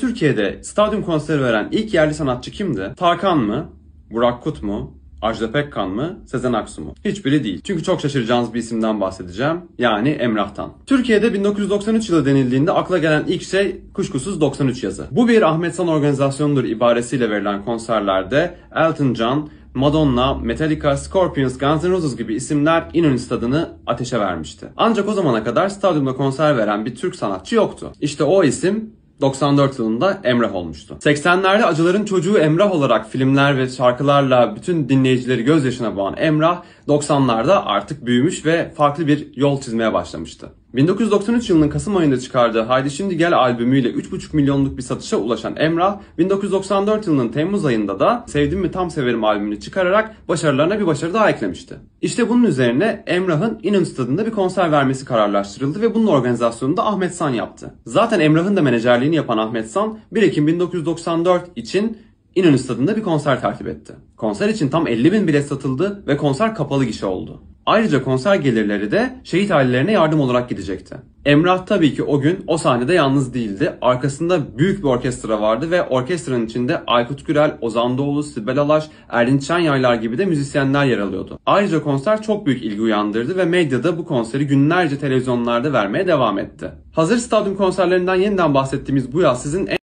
Türkiye'de stadyum konseri veren ilk yerli sanatçı kimdi? Tarkan mı? Burak Kut mu? Ajda Pekkan mı? Sezen Aksu mu? Hiçbiri değil. Çünkü çok şaşıracağınız bir isimden bahsedeceğim. Yani Emrah'tan. Türkiye'de 1993 yılı denildiğinde akla gelen ilk şey kuşkusuz 93 yazı. Bu bir Ahmet San organizasyonudur ibaresiyle verilen konserlerde Elton John, Madonna, Metallica, Scorpions, Guns N' Roses gibi isimler İnönü stadını ateşe vermişti. Ancak o zamana kadar stadyumda konser veren bir Türk sanatçı yoktu. İşte o isim 94 yılında Emrah olmuştu. 80'lerde Acıların Çocuğu Emrah olarak filmler ve şarkılarla bütün dinleyicileri gözyaşına boğan Emrah 90'larda artık büyümüş ve farklı bir yol çizmeye başlamıştı. 1993 yılının Kasım ayında çıkardığı Haydi Şimdi Gel albümüyle 3,5 milyonluk bir satışa ulaşan Emrah, 1994 yılının Temmuz ayında da Sevdim mi Tam Severim albümünü çıkararak başarılarına bir başarı daha eklemişti. İşte bunun üzerine Emrah'ın İnönü Stadı'nda bir konser vermesi kararlaştırıldı ve bunun organizasyonunu da Ahmet San yaptı. Zaten Emrah'ın da menajerliğini yapan Ahmet San, 1 Ekim 1994 için İnönü Stadı'nda bir konser tertip etti. Konser için tam 50 bin bilet satıldı ve konser kapalı gişe oldu. Ayrıca konser gelirleri de şehit ailelerine yardım olarak gidecekti. Emrah tabii ki o gün o sahnede yalnız değildi. Arkasında büyük bir orkestra vardı ve orkestranın içinde Aykut Gürel, Ozan Doğulu, Sibel Alaş, Erdin Çanyaylar gibi de müzisyenler yer alıyordu. Ayrıca konser çok büyük ilgi uyandırdı ve medyada bu konseri günlerce televizyonlarda vermeye devam etti. Hazır stadyum konserlerinden yeniden bahsettiğimiz bu yaz sizin en